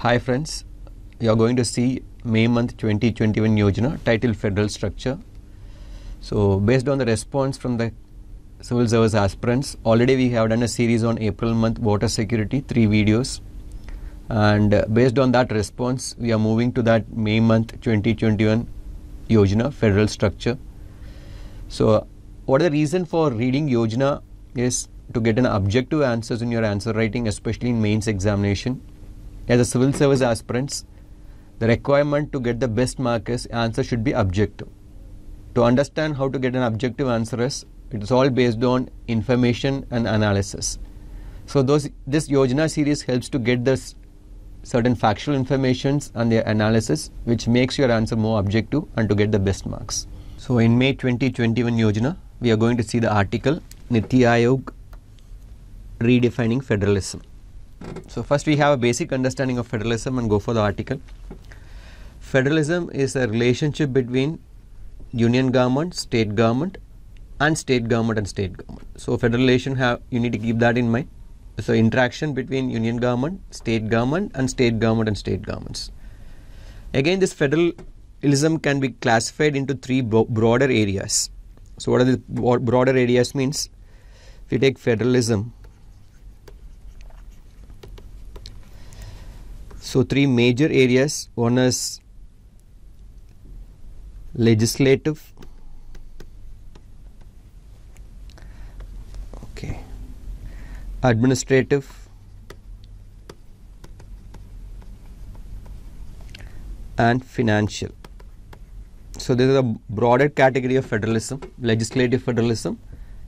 Hi friends, we are going to see May month 2021 Yojana title federal structure. So based on the response from the civil service aspirants, already we have done a series on April month water security, three videos. And uh, based on that response, we are moving to that May month 2021 Yojana federal structure. So what the reason for reading Yojana is to get an objective answers in your answer writing, especially in mains examination as a civil service aspirants, the requirement to get the best marks answer should be objective. To understand how to get an objective answer is, it is all based on information and analysis. So those this Yojana series helps to get this certain factual informations and their analysis which makes your answer more objective and to get the best marks. So in May 2021 Yojana, we are going to see the article Niti Aayog Redefining Federalism. So first we have a basic understanding of federalism and go for the article. Federalism is a relationship between union government, state government and state government and state government. So federalism have you need to keep that in mind. So interaction between union government, state government and state government and state governments. Again this federalism can be classified into three bro broader areas. So what are the broader areas means? If you take federalism, So, three major areas one is legislative, okay, administrative, and financial. So, this is a broader category of federalism legislative federalism,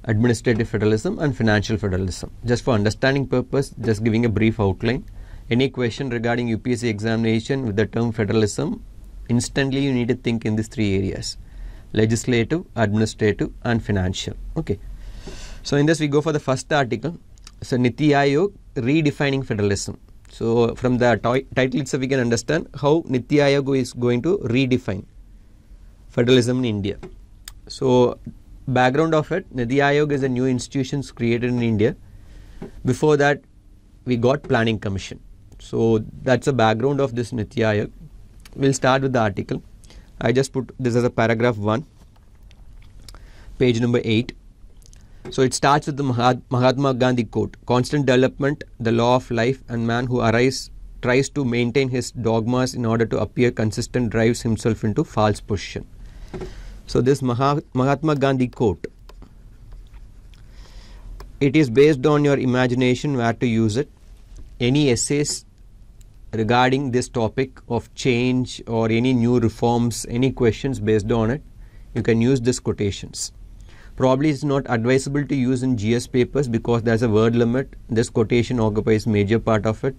administrative federalism, and financial federalism. Just for understanding purpose, just giving a brief outline any question regarding UPSC examination with the term federalism, instantly you need to think in these three areas legislative, administrative, and financial. Okay. So, in this, we go for the first article. So, Niti Aayog redefining federalism. So, from the title itself, we can understand how Niti Aayog is going to redefine federalism in India. So, background of it, Niti Aayog is a new institution created in India. Before that, we got Planning Commission. So that's the background of this Nitya Aayog. We'll start with the article. I just put this as a paragraph 1, page number 8. So it starts with the Mahatma Gandhi quote, constant development, the law of life and man who arise, tries to maintain his dogmas in order to appear consistent drives himself into false position. So this Mahatma Gandhi quote, it is based on your imagination where to use it. Any essays regarding this topic of change or any new reforms, any questions based on it, you can use this quotations. Probably it's not advisable to use in GS papers because there's a word limit. This quotation occupies major part of it.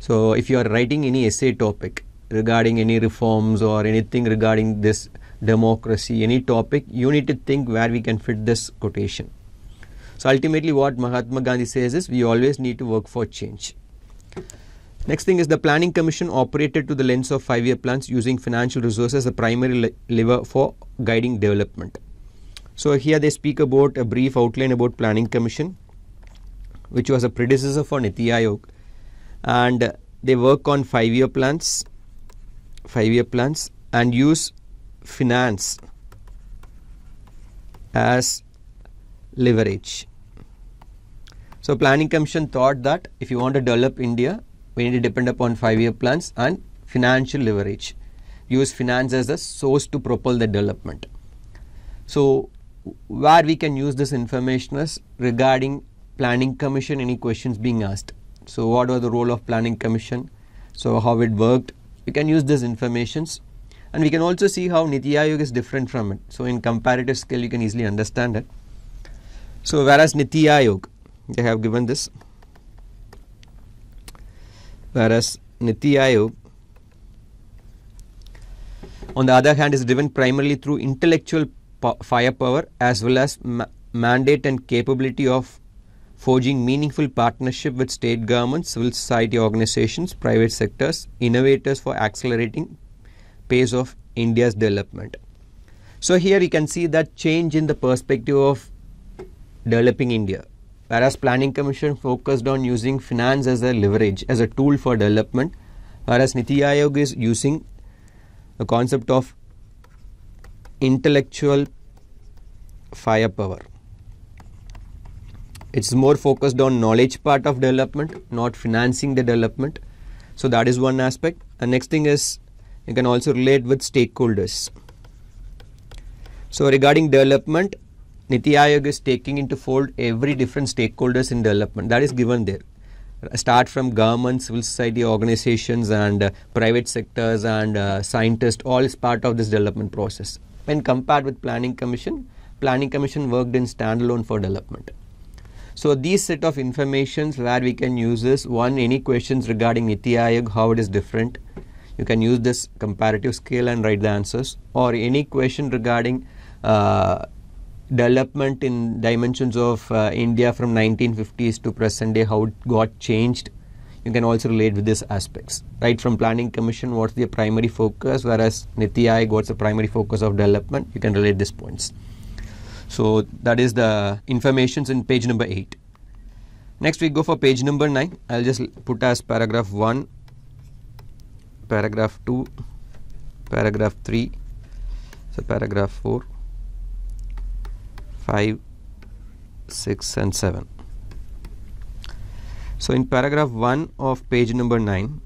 So if you are writing any essay topic regarding any reforms or anything regarding this democracy, any topic, you need to think where we can fit this quotation. So ultimately what Mahatma Gandhi says is we always need to work for change. Next thing is the Planning Commission operated to the lens of five-year plans using financial resources as a primary lever for guiding development. So here they speak about a brief outline about Planning Commission, which was a predecessor for Niti Aayog, and they work on five-year plans, five-year plans, and use finance as leverage. So Planning Commission thought that if you want to develop India, we need to depend upon five-year plans and financial leverage. Use finance as a source to propel the development. So where we can use this information is regarding planning commission any questions being asked. So what was the role of planning commission? So how it worked? We can use this information, and we can also see how Niti Aayog is different from it. So in comparative scale you can easily understand it. So whereas Niti Aayog they have given this whereas Niti Ayog on the other hand is driven primarily through intellectual firepower as well as ma mandate and capability of forging meaningful partnership with state governments, civil society organizations, private sectors, innovators for accelerating pace of India's development. So here you can see that change in the perspective of developing India whereas Planning Commission focused on using finance as a leverage, as a tool for development, whereas Niti Aayog is using the concept of intellectual firepower. It's more focused on knowledge part of development, not financing the development. So that is one aspect. The next thing is you can also relate with stakeholders. So regarding development, Niti Aayog is taking into fold every different stakeholders in development that is given there. Start from government, civil society organizations and uh, private sectors and uh, scientists all is part of this development process. When compared with planning commission, planning commission worked in standalone for development. So these set of informations where we can use this one any questions regarding Niti Aayog how it is different you can use this comparative scale and write the answers or any question regarding uh, development in dimensions of uh, India from 1950s to present day, how it got changed. You can also relate with these aspects, right? From planning commission, what's the primary focus, whereas Niti Aayog, what's the primary focus of development? You can relate these points. So that is the informations in page number 8. Next we go for page number 9. I'll just put as paragraph 1, paragraph 2, paragraph 3, so paragraph 4, 5, 6 and 7. So in paragraph 1 of page number 9,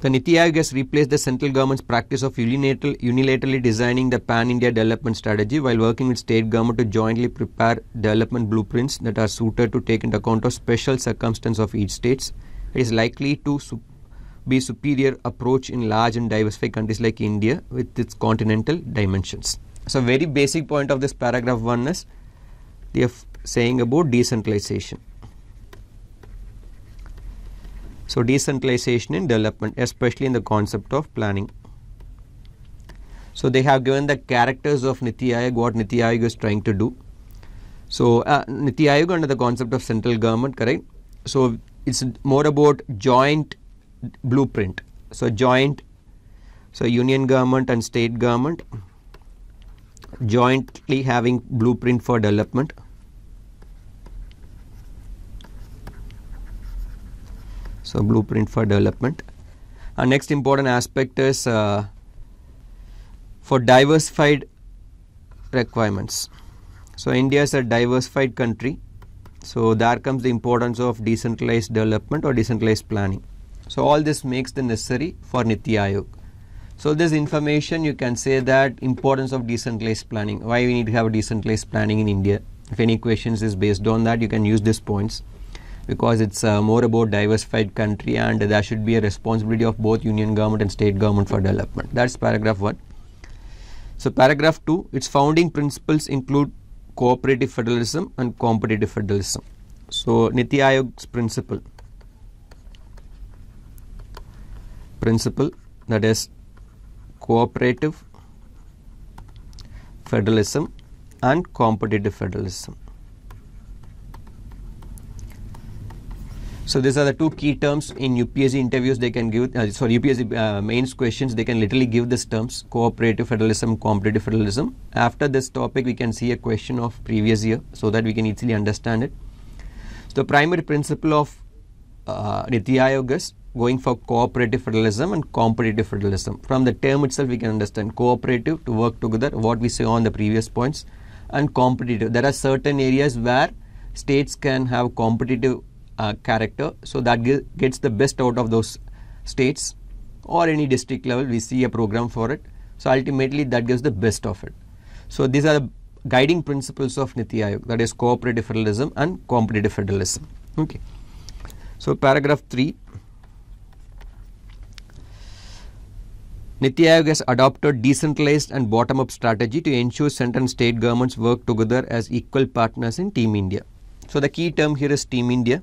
the Niti Aayog has replaced the central government's practice of unilateral, unilaterally designing the pan-India development strategy while working with state government to jointly prepare development blueprints that are suited to take into account of special circumstance of each state. It is likely to be superior approach in large and diversified countries like India with its continental dimensions. So very basic point of this paragraph 1 is they are saying about decentralization. So decentralization in development especially in the concept of planning. So they have given the characters of Niti Aayog what Niti Aayog is trying to do. So uh, Niti Aayog under the concept of central government correct. So it's more about joint blueprint. So joint, so union government and state government jointly having blueprint for development. So blueprint for development. Our next important aspect is uh, for diversified requirements. So India is a diversified country. So there comes the importance of decentralized development or decentralized planning. So all this makes the necessary for Niti Aayog. So this information you can say that importance of decentralized planning, why we need to have a decentralized planning in India. If any questions is based on that, you can use these points because it's uh, more about diversified country and there should be a responsibility of both union government and state government for development. That's paragraph 1. So paragraph 2, its founding principles include cooperative federalism and competitive federalism. So Niti Aayog's principle, principle that is cooperative federalism and competitive federalism. So these are the two key terms in UPSC interviews they can give, uh, sorry, UPSC uh, mains questions, they can literally give these terms, cooperative federalism, competitive federalism. After this topic, we can see a question of previous year so that we can easily understand it. So the primary principle of uh, Niti Aayog is going for cooperative federalism and competitive federalism. From the term itself, we can understand cooperative to work together, what we saw on the previous points, and competitive. There are certain areas where states can have competitive uh, character, so that gets the best out of those states or any district level. We see a program for it. So ultimately, that gives the best of it. So these are the guiding principles of Niti Aayog, that is cooperative federalism and competitive federalism. Okay. So, paragraph 3 Niti Aayog has adopted decentralized and bottom-up strategy to ensure central and state governments work together as equal partners in Team India. So, the key term here is Team India.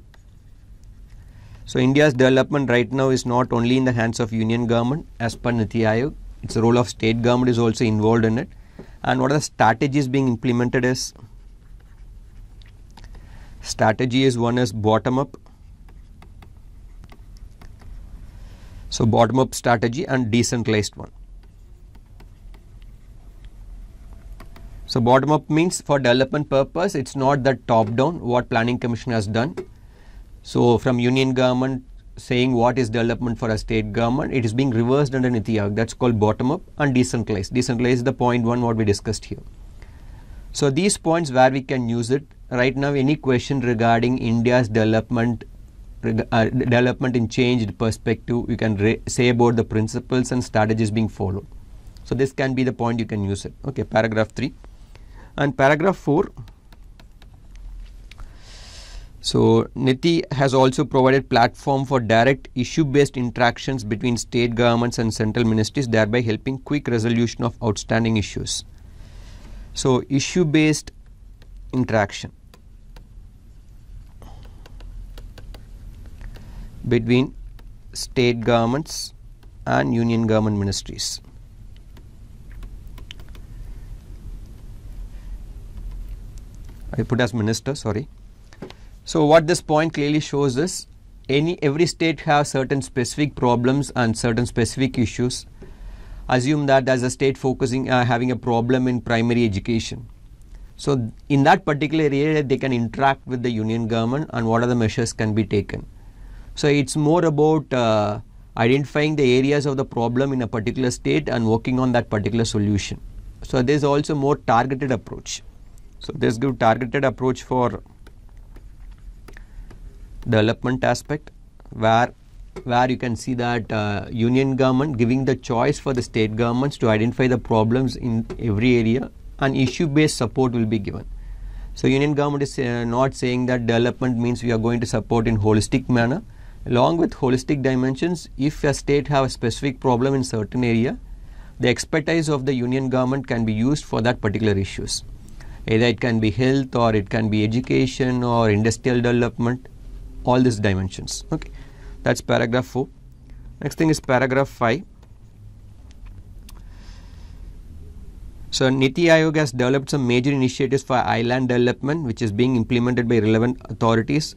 So, India's development right now is not only in the hands of union government as per Niti Aayog, its role of state government is also involved in it and what are the strategies being implemented is strategy is one is bottom up So bottom up strategy and decentralized one. So bottom up means for development purpose it's not that top down what planning commission has done. So from union government saying what is development for a state government it is being reversed under Niti that's called bottom up and decentralized. Decentralized is the point one what we discussed here. So these points where we can use it right now any question regarding India's development uh, development in changed perspective you can say about the principles and strategies being followed so this can be the point you can use it okay paragraph 3 and paragraph 4 so NITI has also provided platform for direct issue-based interactions between state governments and central ministries thereby helping quick resolution of outstanding issues. So issue-based interaction. between state governments and union government ministries. I put as minister, sorry. So what this point clearly shows is any every state has certain specific problems and certain specific issues. Assume that as a state focusing uh, having a problem in primary education. So in that particular area they can interact with the union government and what are the measures can be taken. So it's more about uh, identifying the areas of the problem in a particular state and working on that particular solution. So there's also more targeted approach. So this give targeted approach for development aspect where where you can see that uh, union government giving the choice for the state governments to identify the problems in every area and issue based support will be given. So union government is uh, not saying that development means we are going to support in holistic manner Along with holistic dimensions, if a state have a specific problem in certain area, the expertise of the union government can be used for that particular issues. Either it can be health or it can be education or industrial development, all these dimensions. Okay, That's paragraph 4. Next thing is paragraph 5. So Niti Aayog has developed some major initiatives for island development which is being implemented by relevant authorities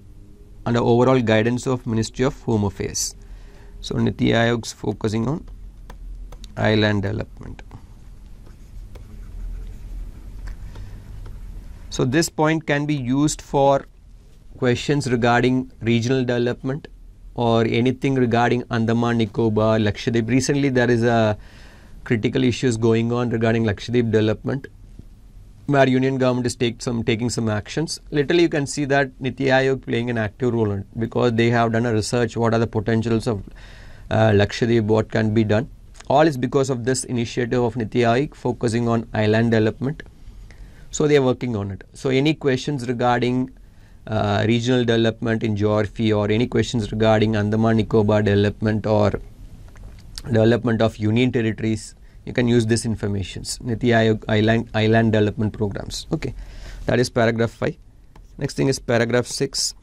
under overall guidance of Ministry of Home Affairs. So, Niti Aayog is focusing on island development. So, this point can be used for questions regarding regional development or anything regarding Andaman, Nicobar, Lakshadweep. Recently, there is a critical issues going on regarding Lakshadweep development where union government is take some, taking some actions. Literally, you can see that Niti Aayog playing an active role in because they have done a research. What are the potentials of uh, Lakshadweep? What can be done? All is because of this initiative of Niti Aayog focusing on island development. So they are working on it. So any questions regarding uh, regional development in geography or any questions regarding Andaman Nicobar development or development of union territories you can use this information. niti ayog island island development programs okay that is paragraph 5 next thing is paragraph 6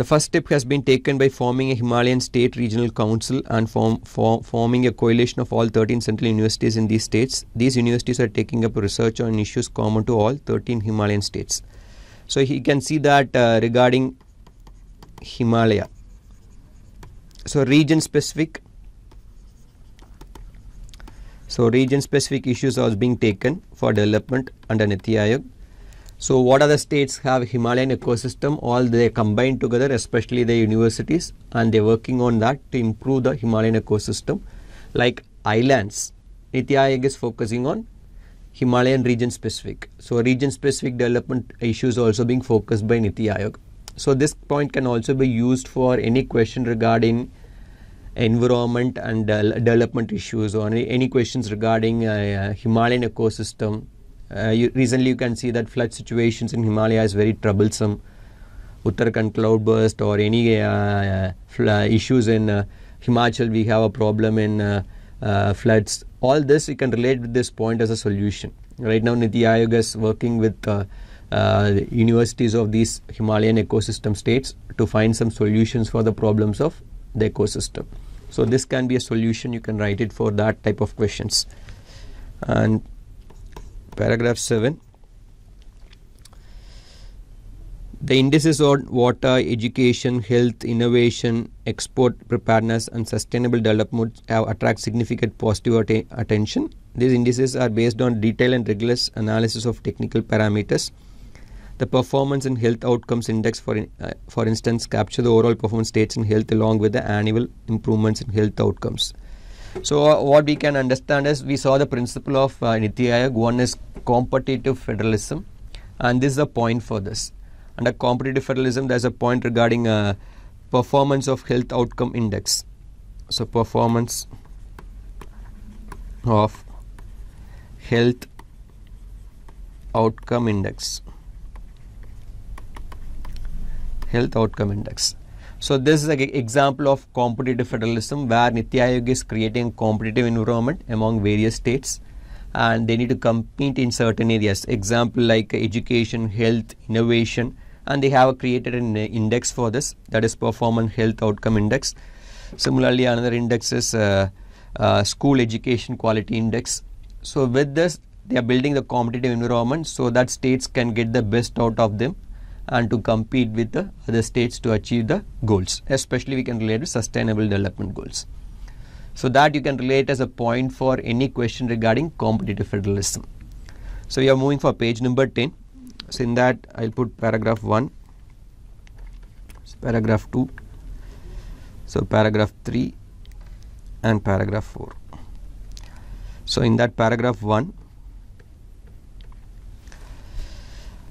the first step has been taken by forming a Himalayan State Regional Council and form, forming a coalition of all 13 central universities in these states. These universities are taking up research on issues common to all 13 Himalayan states. So you can see that uh, regarding Himalaya. So region specific so, region specific issues are being taken for development under Niti Aayog. So, what other states have Himalayan ecosystem? All they combined together, especially the universities, and they're working on that to improve the Himalayan ecosystem. Like islands, Niti Aayog is focusing on Himalayan region specific. So, region specific development issues also being focused by Niti Aayog. So, this point can also be used for any question regarding environment and development issues or any questions regarding uh, uh, Himalayan ecosystem. Uh, you, recently, you can see that flood situations in Himalaya is very troublesome. Uttarakhand cloudburst or any uh, issues in uh, Himachal, we have a problem in uh, floods. All this you can relate with this point as a solution. Right now, Niti Aayog is working with universities of these Himalayan ecosystem states to find some solutions for the problems of the ecosystem. So this can be a solution you can write it for that type of questions. And paragraph 7 the indices on water, education, health, innovation, export preparedness and sustainable development have attract significant positive att attention. These indices are based on detailed and rigorous analysis of technical parameters. The performance and health outcomes index, for, in, uh, for instance, capture the overall performance states in health along with the annual improvements in health outcomes. So uh, what we can understand is we saw the principle of uh, Niti Aayog. One is competitive federalism, and this is a point for this. Under competitive federalism, there's a point regarding uh, performance of health outcome index. So performance of health outcome index. health outcome index. So this is an example of competitive federalism where Niti Aayog is creating competitive environment among various states and they need to compete in certain areas. Example like education, health, innovation and they have created an uh, index for this that is performance health outcome index. Similarly another index is uh, uh, school education quality index. So with this they are building the competitive environment so that states can get the best out of them and to compete with the other states to achieve the goals. Especially we can relate to sustainable development goals. So that you can relate as a point for any question regarding competitive federalism. So we are moving for page number 10. So in that I will put paragraph 1, so paragraph 2, so paragraph 3 and paragraph 4. So in that paragraph 1,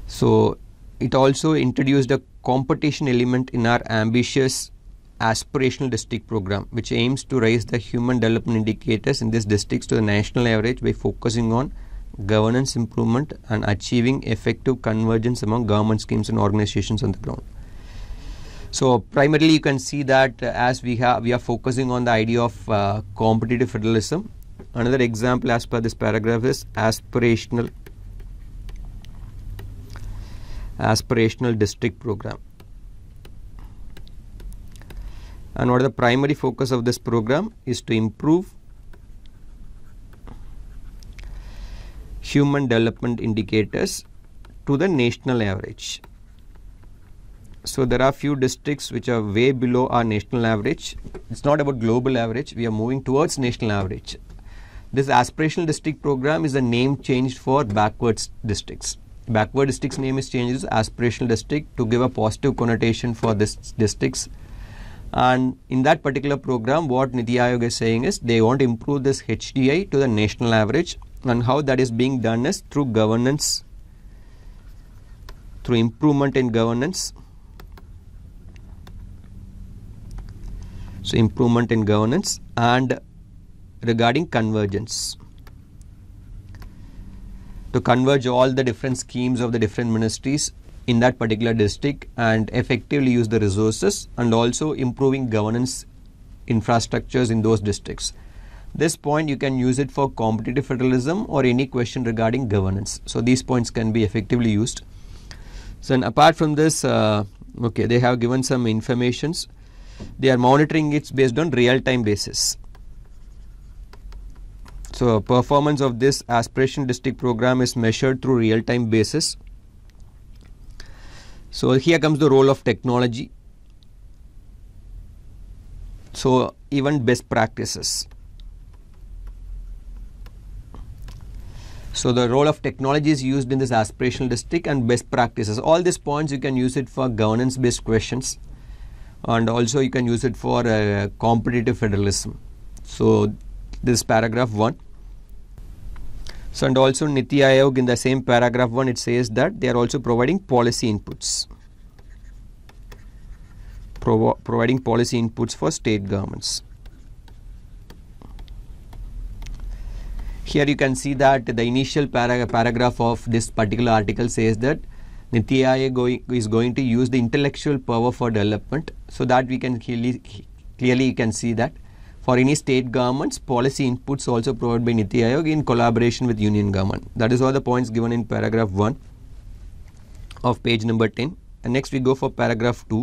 so it also introduced a competition element in our ambitious aspirational district program which aims to raise the human development indicators in these districts to the national average by focusing on governance improvement and achieving effective convergence among government schemes and organizations on the ground. So primarily you can see that uh, as we have we are focusing on the idea of uh, competitive federalism. Another example as per this paragraph is aspirational aspirational district program. And what are the primary focus of this program is to improve human development indicators to the national average. So there are few districts which are way below our national average. It's not about global average. We are moving towards national average. This aspirational district program is a name changed for backwards districts backward district's name is changed to aspirational district to give a positive connotation for this districts and in that particular program what Niti Aayog is saying is they want to improve this HDI to the national average and how that is being done is through governance through improvement in governance so improvement in governance and regarding convergence to converge all the different schemes of the different ministries in that particular district and effectively use the resources and also improving governance infrastructures in those districts. This point you can use it for competitive federalism or any question regarding governance. So these points can be effectively used. So and apart from this, uh, okay, they have given some informations. They are monitoring it based on real-time basis. So performance of this aspiration district program is measured through real-time basis. So here comes the role of technology. So even best practices. So the role of technology is used in this aspirational district and best practices. All these points you can use it for governance based questions and also you can use it for uh, competitive federalism. So this paragraph 1. So and also Niti Aayog in the same paragraph 1 it says that they are also providing policy inputs. providing policy inputs for state governments. Here you can see that the initial para paragraph of this particular article says that Niti Aayog is going to use the intellectual power for development so that we can clearly, clearly you can see that for any state governments, policy inputs also provided by Niti Aayog in collaboration with union government. That is all the points given in paragraph 1 of page number 10. And next we go for paragraph 2.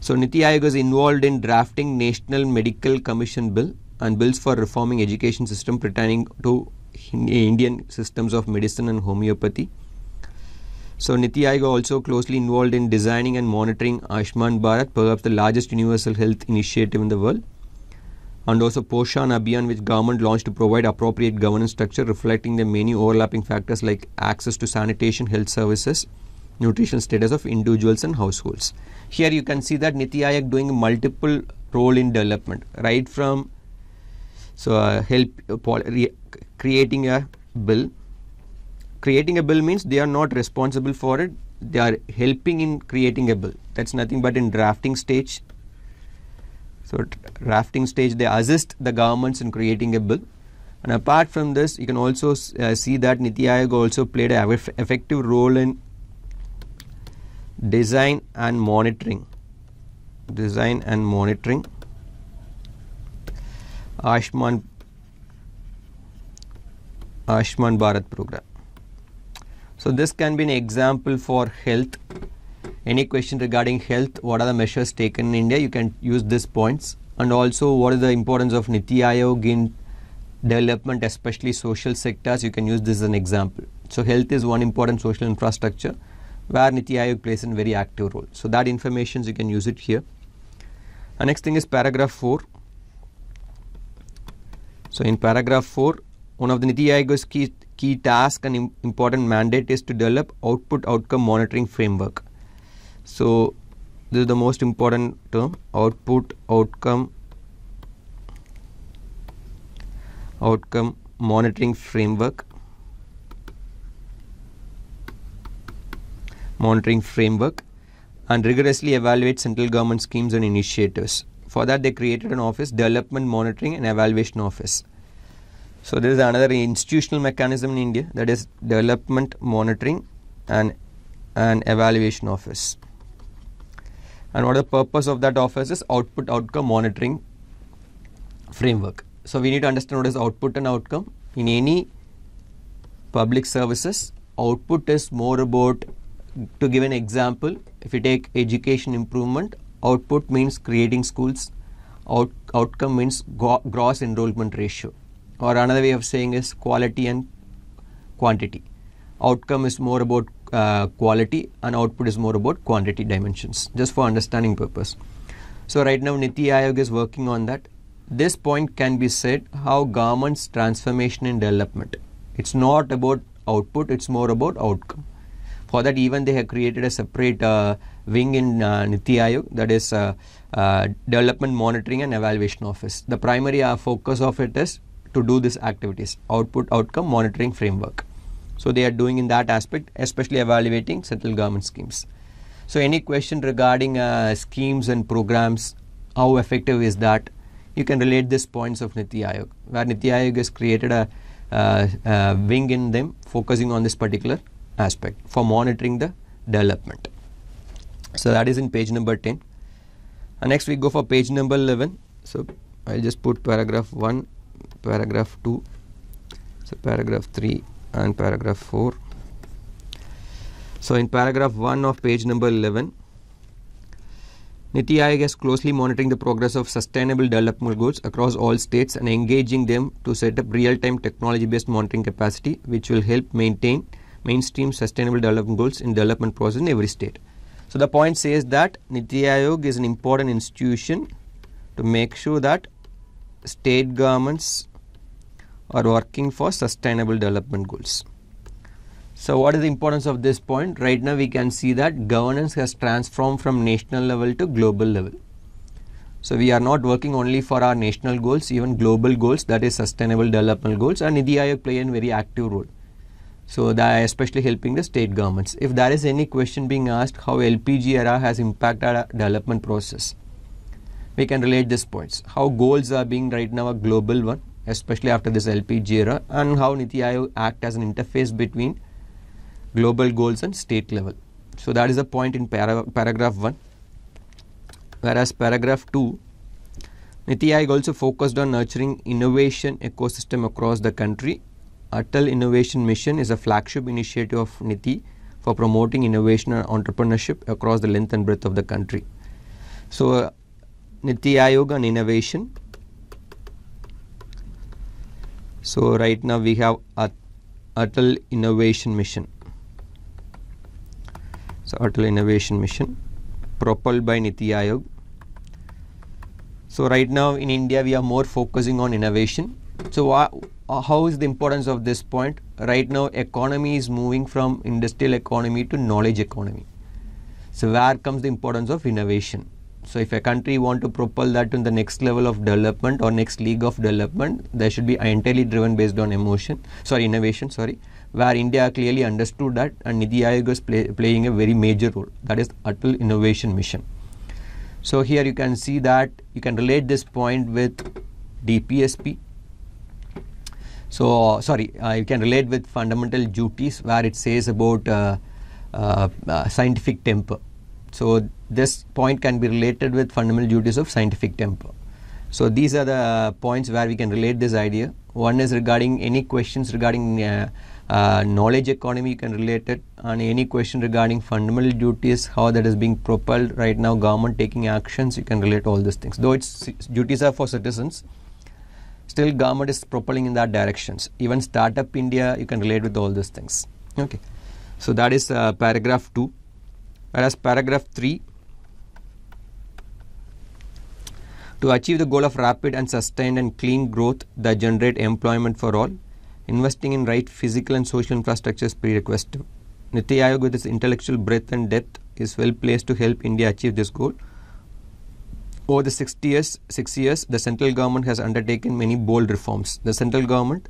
So Niti Aayog is involved in drafting National Medical Commission Bill and bills for reforming education system pertaining to Indian systems of medicine and homeopathy. So Niti Aayog also closely involved in designing and monitoring Ashman Bharat, perhaps the largest universal health initiative in the world. And also Poshan Abhiyan, which government launched to provide appropriate governance structure reflecting the many overlapping factors like access to sanitation, health services, nutritional status of individuals and households. Here you can see that Niti Aayog doing multiple role in development, right from so uh, help uh, creating a bill creating a bill means they are not responsible for it they are helping in creating a bill that's nothing but in drafting stage so drafting stage they assist the governments in creating a bill and apart from this you can also uh, see that Niti Aayog also played an effective role in design and monitoring design and monitoring Ashman Ashman Bharat program so this can be an example for health. Any question regarding health, what are the measures taken in India, you can use these points. And also what is the importance of Niti Aayog in development, especially social sectors, you can use this as an example. So health is one important social infrastructure where Niti Aayog plays a very active role. So that information you can use it here. The next thing is paragraph 4. So in paragraph 4, one of the Niti Aayog's key key task and important mandate is to develop output outcome monitoring framework so this is the most important term output outcome outcome monitoring framework monitoring framework and rigorously evaluate central government schemes and initiatives for that they created an office development monitoring and evaluation office so there is another institutional mechanism in India that is development monitoring and an evaluation office. And what the purpose of that office is output outcome monitoring framework. So we need to understand what is output and outcome. In any public services, output is more about to give an example, if you take education improvement, output means creating schools, out, outcome means gross enrollment ratio or another way of saying is quality and quantity. Outcome is more about uh, quality and output is more about quantity dimensions just for understanding purpose. So right now Niti Aayog is working on that. This point can be said how government's transformation in development. It's not about output, it's more about outcome. For that even they have created a separate uh, wing in uh, Niti Aayog that is uh, uh Development Monitoring and Evaluation Office. The primary uh, focus of it is to do these activities output outcome monitoring framework so they are doing in that aspect especially evaluating central government schemes so any question regarding uh, schemes and programs how effective is that you can relate these points of niti ayog where niti ayog has created a, uh, uh, wing in them focusing on this particular aspect for monitoring the development so that is in page number 10 and uh, next we go for page number 11 so i'll just put paragraph 1 paragraph 2 so paragraph 3 and paragraph 4 so in paragraph 1 of page number 11 NITI Aayog is closely monitoring the progress of sustainable development goals across all states and engaging them to set up real-time technology-based monitoring capacity which will help maintain mainstream sustainable development goals in development process in every state. So the point says that NITI Aayog is an important institution to make sure that state governments are working for sustainable development goals. So what is the importance of this point? Right now we can see that governance has transformed from national level to global level. So we are not working only for our national goals, even global goals that is sustainable development goals and Nidhi Aayog play a very active role. So that especially helping the state governments. If there is any question being asked how LPG era has impacted our development process, we can relate these points. How goals are being right now a global one, especially after this LPG era, and how Niti Aayog act as an interface between global goals and state level. So that is a point in para paragraph 1. Whereas paragraph 2, Niti Aayog also focused on nurturing innovation ecosystem across the country. Atal Innovation Mission is a flagship initiative of Niti for promoting innovation and entrepreneurship across the length and breadth of the country. So uh, Niti Aayog on innovation. So right now we have Atal Innovation Mission. So Atal Innovation Mission propelled by Niti Aayog. So right now in India we are more focusing on innovation. So uh, how is the importance of this point? Right now economy is moving from industrial economy to knowledge economy. So where comes the importance of innovation? So if a country want to propel that to the next level of development or next league of development, there should be entirely driven based on emotion, sorry, innovation, sorry, where India clearly understood that and Niti Aayog is play, playing a very major role, that is Atal Innovation Mission. So here you can see that you can relate this point with DPSP. So uh, sorry, uh, you can relate with fundamental duties where it says about uh, uh, uh scientific temper. So this point can be related with fundamental duties of scientific temper. So these are the points where we can relate this idea. One is regarding any questions regarding uh, uh, knowledge economy you can relate it and any question regarding fundamental duties how that is being propelled right now government taking actions you can relate all these things though its duties are for citizens still government is propelling in that directions even startup India you can relate with all these things okay so that is uh, paragraph 2 whereas paragraph 3 To achieve the goal of rapid and sustained and clean growth that generate employment for all, investing in right physical and social infrastructure is prerequisite. Niti Aayog with its intellectual breadth and depth is well placed to help India achieve this goal. Over the 60 years, six years, the central government has undertaken many bold reforms. The central government,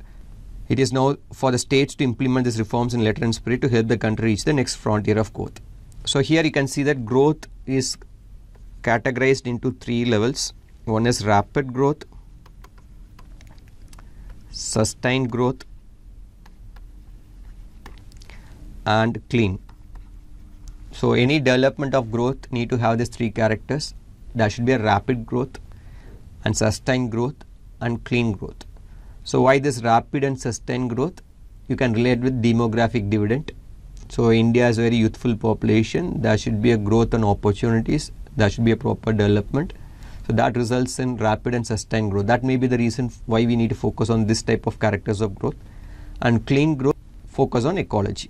it is now for the states to implement these reforms in letter and spirit to help the country reach the next frontier of growth. So here you can see that growth is categorized into three levels one is rapid growth sustained growth and clean so any development of growth need to have these three characters there should be a rapid growth and sustained growth and clean growth so why this rapid and sustained growth you can relate with demographic dividend so India is a very youthful population there should be a growth and opportunities there should be a proper development so that results in rapid and sustained growth. That may be the reason why we need to focus on this type of characters of growth and clean growth focus on ecology.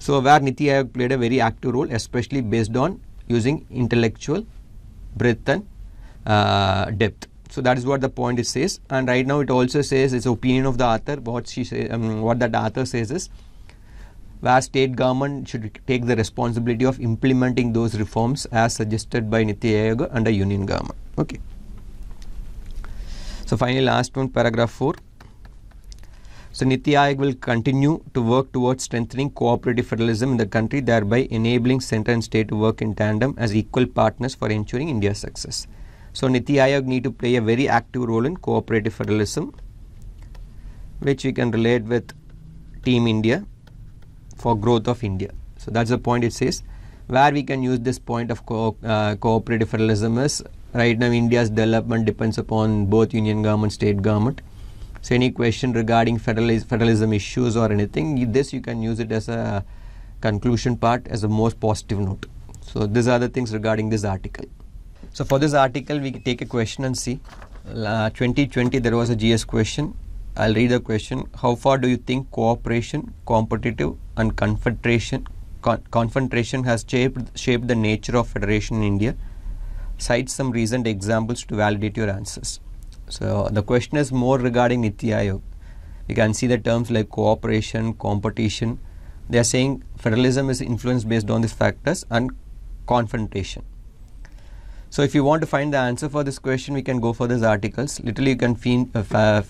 So where Niti Aayog played a very active role especially based on using intellectual breadth and uh, depth. So that is what the point it says and right now it also says its opinion of the author what she say, um, what that author says is where state government should take the responsibility of implementing those reforms as suggested by Niti Aayog under union government. Okay. So finally last one paragraph 4. So Niti Aayog will continue to work towards strengthening cooperative federalism in the country thereby enabling center and state to work in tandem as equal partners for ensuring India's success. So Niti Aayog need to play a very active role in cooperative federalism which we can relate with Team India for growth of India. So that's the point it says where we can use this point of co uh, cooperative federalism is right now India's development depends upon both union government, state government. So any question regarding federalism issues or anything, this you can use it as a conclusion part as a most positive note. So these are the things regarding this article. So for this article, we take a question and see. Uh, 2020 there was a GS question I'll read the question. How far do you think cooperation, competitive, and confederation con- confrontation has shaped shaped the nature of federation in India? Cite some recent examples to validate your answers. So the question is more regarding Niti Aayog. You can see the terms like cooperation, competition. They are saying federalism is influenced based on these factors and confrontation. So if you want to find the answer for this question, we can go for these articles. Literally, you can find, uh,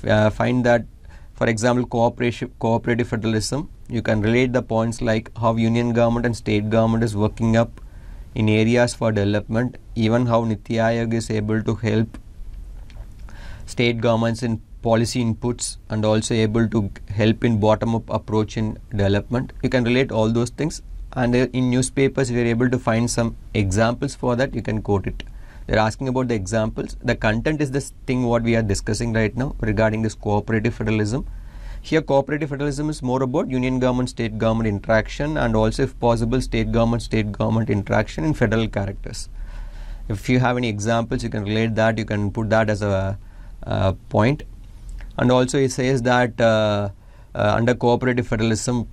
uh, find that, for example, cooperative, cooperative federalism. You can relate the points like how union government and state government is working up in areas for development, even how Niti Aayog is able to help state governments in policy inputs and also able to help in bottom-up approach in development. You can relate all those things and uh, in newspapers you are able to find some examples for that, you can quote it. They're asking about the examples. The content is this thing what we are discussing right now regarding this cooperative federalism. Here, cooperative federalism is more about union government state government interaction and also, if possible, state government state government interaction in federal characters. If you have any examples, you can relate that, you can put that as a point. And also, it says that uh, uh, under cooperative federalism,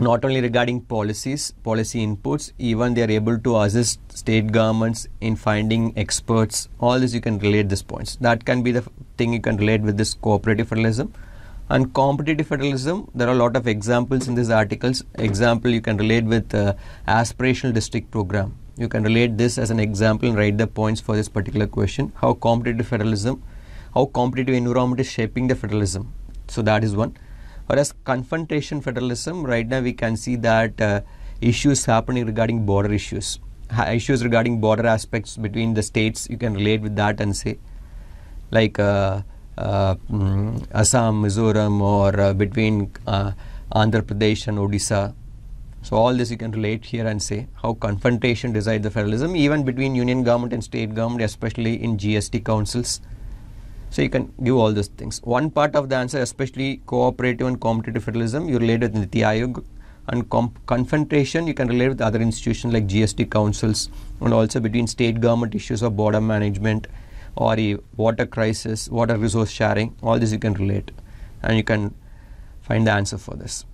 not only regarding policies, policy inputs, even they are able to assist state governments in finding experts. All this you can relate these points. That can be the thing you can relate with this cooperative federalism. And competitive federalism, there are a lot of examples in these articles. Example, you can relate with uh, aspirational district program. You can relate this as an example and write the points for this particular question. How competitive federalism, how competitive environment is shaping the federalism. So that is one. Whereas confrontation federalism, right now we can see that uh, issues happening regarding border issues, issues regarding border aspects between the states. You can relate with that and say, like uh, uh, mm, Assam, Mizoram, or uh, between uh, Andhra Pradesh and Odisha. So all this you can relate here and say how confrontation decides the federalism, even between union government and state government, especially in GST councils. So you can give all those things. One part of the answer, especially cooperative and competitive federalism, you relate with the TIO and confrontation, you can relate with other institutions like GST councils and also between state government issues of border management or a water crisis, water resource sharing, all this you can relate and you can find the answer for this.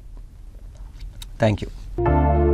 Thank you.